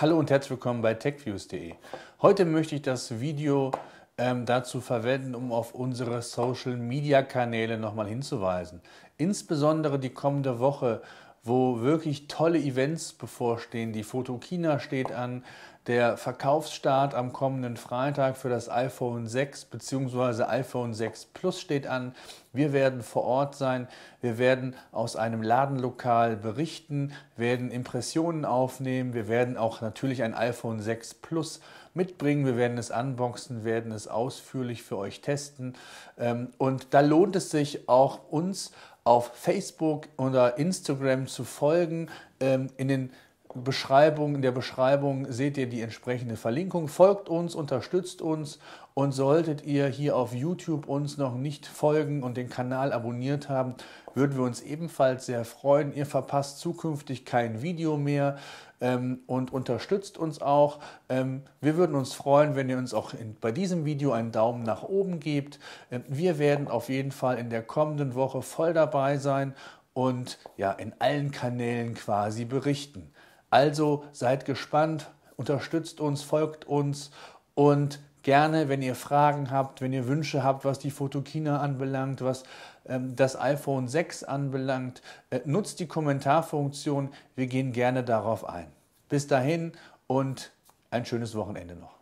Hallo und herzlich willkommen bei techviews.de. Heute möchte ich das Video ähm, dazu verwenden, um auf unsere Social-Media-Kanäle nochmal hinzuweisen. Insbesondere die kommende Woche, wo wirklich tolle Events bevorstehen. Die Fotokina steht an, der Verkaufsstart am kommenden Freitag für das iPhone 6 bzw. iPhone 6 Plus steht an. Wir werden vor Ort sein, wir werden aus einem Ladenlokal berichten, werden Impressionen aufnehmen, wir werden auch natürlich ein iPhone 6 Plus mitbringen, wir werden es unboxen, werden es ausführlich für euch testen. Ähm, und da lohnt es sich auch uns auf Facebook oder Instagram zu folgen. Ähm, in den Beschreibung, in der Beschreibung seht ihr die entsprechende Verlinkung. Folgt uns, unterstützt uns und solltet ihr hier auf YouTube uns noch nicht folgen und den Kanal abonniert haben, würden wir uns ebenfalls sehr freuen. Ihr verpasst zukünftig kein Video mehr ähm, und unterstützt uns auch. Ähm, wir würden uns freuen, wenn ihr uns auch in, bei diesem Video einen Daumen nach oben gebt. Ähm, wir werden auf jeden Fall in der kommenden Woche voll dabei sein und ja in allen Kanälen quasi berichten. Also seid gespannt, unterstützt uns, folgt uns und gerne, wenn ihr Fragen habt, wenn ihr Wünsche habt, was die Fotokina anbelangt, was ähm, das iPhone 6 anbelangt, äh, nutzt die Kommentarfunktion. Wir gehen gerne darauf ein. Bis dahin und ein schönes Wochenende noch.